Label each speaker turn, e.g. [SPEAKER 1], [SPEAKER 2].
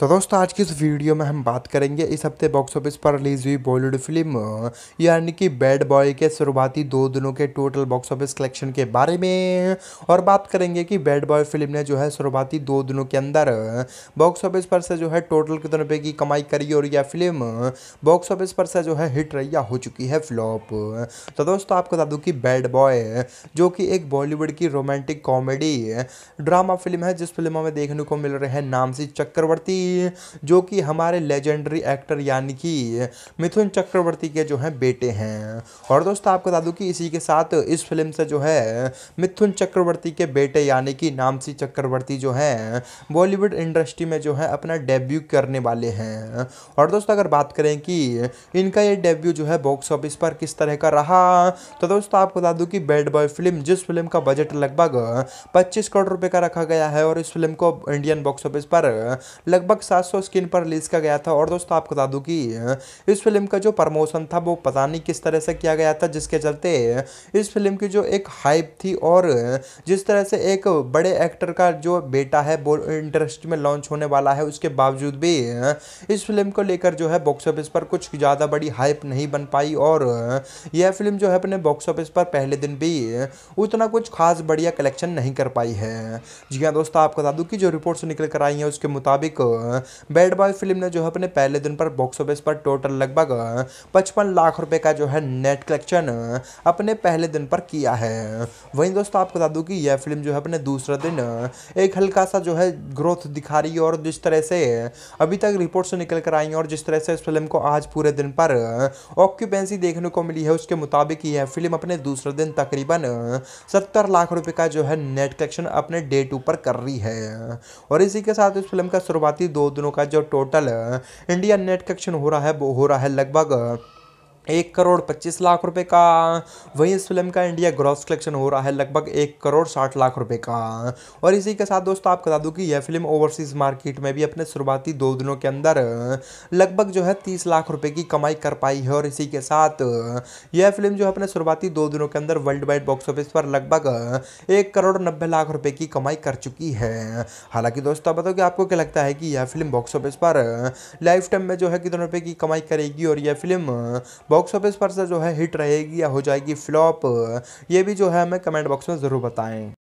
[SPEAKER 1] तो दोस्तों आज की इस वीडियो में हम बात करेंगे इस हफ्ते बॉक्स ऑफिस पर रिलीज हुई बॉलीवुड फिल्म यानी कि बैड बॉय के शुरुआती दो दिनों के टोटल बॉक्स ऑफिस कलेक्शन के बारे में और बात करेंगे कि बैड बॉय फिल्म ने जो है शुरुआती दो दिनों के अंदर बॉक्स ऑफिस पर से जो है टोटल कितने रुपये की कमाई करी और यह फिल्म बॉक्स ऑफिस पर से जो है हिट रही या हो चुकी है फ्लॉप तो दोस्तों आपको बता दूँ कि बैड बॉय जो कि एक बॉलीवुड की रोमांटिक कॉमेडी ड्रामा फिल्म है जिस फिल्मों में देखने को मिल रहे हैं नामसी चक्रवर्ती थी जो कि हमारे लेजेंडरी एक्टर यानी कि मिथुन चक्रवर्ती के जो हैं बेटे हैं और दोस्तों आपको बता दूँ कि इसी के साथ इस फिल्म से जो है मिथुन चक्रवर्ती के बेटे यानी कि नामसी चक्रवर्ती जो हैं बॉलीवुड इंडस्ट्री में जो है अपना डेब्यू करने वाले हैं और दोस्तों अगर बात करें कि इनका ये डेब्यू जो है बॉक्स ऑफिस पर किस तरह का रहा तो दोस्तों आपको बता दूँ कि बैड बॉय फिल्म जिस फिल्म का बजट लगभग पच्चीस करोड़ रुपये का रखा गया है और इस फिल्म को इंडियन बॉक्स ऑफिस पर लगभग लगभग 700 स्क्रीन पर रिलीज़ किया गया था और दोस्तों आपको बता दूं कि इस फिल्म का जो प्रमोशन था वो पता नहीं किस तरह से किया गया था जिसके चलते इस फिल्म की जो एक हाइप थी और जिस तरह से एक बड़े एक्टर का जो बेटा है वो इंडस्ट्री में लॉन्च होने वाला है उसके बावजूद भी इस फिल्म को लेकर जो है बॉक्स ऑफिस पर कुछ ज़्यादा बड़ी हाइप नहीं बन पाई और यह फिल्म जो है अपने बॉक्स ऑफिस पर पहले दिन भी उतना कुछ खास बढ़िया कलेक्शन नहीं कर पाई है जी हाँ दोस्तों आपको बता दूँ कि जो रिपोर्ट्स निकल कर आई हैं उसके मुताबिक बैड बॉय फिल्म ने जो है अपने पहले दिन पर बॉक्स ऑफिस पर टोटल लगभग पचपन लाख रुपए का जो है नेट कलेक्शन अपने पहले दिन पर किया है वहीं दोस्तों आपको बता दूं कि यह फिल्म जो है अपने दूसरे दिन एक हल्का सा जो है ग्रोथ दिखा रही है और जिस तरह से अभी तक रिपोर्ट्स निकल कर आई हैं और जिस तरह से इस फिल्म को आज पूरे दिन पर ऑक्यूपेंसी देखने को मिली है उसके मुताबिक यह फिल्म अपने दूसरे दिन तकरीबन सत्तर लाख रुपए का जो है नेट कलेक्शन अपने डे टू पर कर रही है और इसी के साथ इस फिल्म का शुरुआती दो दिनों का जो टोटल इंडिया नेट कनेक्शन हो रहा है वो हो रहा है लगभग एक करोड़ पच्चीस लाख रुपए का वहीं इस फिल्म का इंडिया ग्रॉस कलेक्शन हो रहा है लगभग एक करोड़ साठ लाख रुपए का और इसी के साथ दोस्तों आपको बता दूं कि यह फिल्म ओवरसीज मार्केट में भी अपने शुरुआती दो दिनों के अंदर लगभग जो है तीस लाख रुपए की कमाई कर पाई है और इसी के साथ यह फिल्म जो है अपने शुरुआती दो दिनों के अंदर वर्ल्ड वाइड बॉक्स ऑफिस पर लगभग एक करोड़ नब्बे लाख रुपये की कमाई कर चुकी है हालांकि दोस्तों बताओ कि आपको क्या लगता है कि यह फिल्म बॉक्स ऑफिस पर लाइफ टाइम में जो है कितने रुपये की कमाई करेगी और यह फिल्म बॉक्स ऑफिस पर से जो है हिट रहेगी या हो जाएगी फ्लॉप ये भी जो है हमें कमेंट बॉक्स में ज़रूर बताएं